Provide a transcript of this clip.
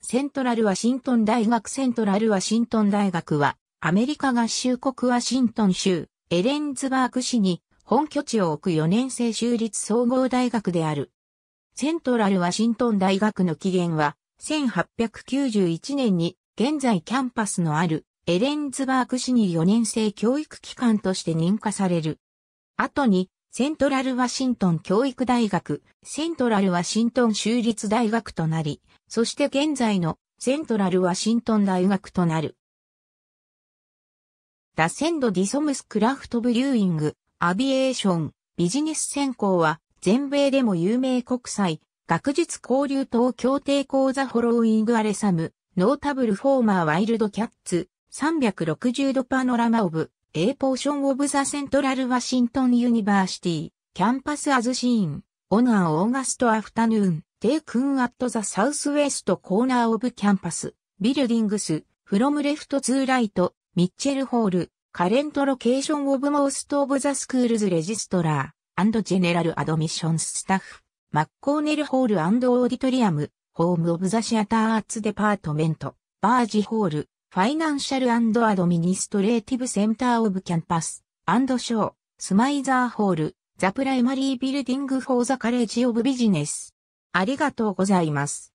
セントラルワシントン大学セントラルワシントン大学は、アメリカ合衆国ワシントン州、エレンズバーク市に本拠地を置く4年生州立総合大学である。セントラルワシントン大学の起源は、1891年に現在キャンパスのあるエレンズバーク市に4年生教育機関として認可される。後にセントラルワシントン教育大学、セントラルワシントン州立大学となり、そして現在のセントラルワシントン大学となる。ダセンド・ディソムス・クラフト・ブリューイング、アビエーション、ビジネス専攻は、全米でも有名国際、学術交流等協定講座フォローイングアレサム、ノータブルフォーマーワイルドキャッツ、360度パノラマオブ、A Portion of the Central Washington University Campus as Seen on an August afternoon taken at the southwest corner of campus buildings from left to right Mitchell Hall current location of most of the school's registrar and general admissions staff McConnell Hall and Auditorium Home of the t h e a t e r Arts Department Barge Hall, ファイナンシャルアドミニストレーティブセンターオブキャンパス、アンドショー、スマイザーホール、ザプライマリービルディングフォーザカレッジオブビジネス。ありがとうございます。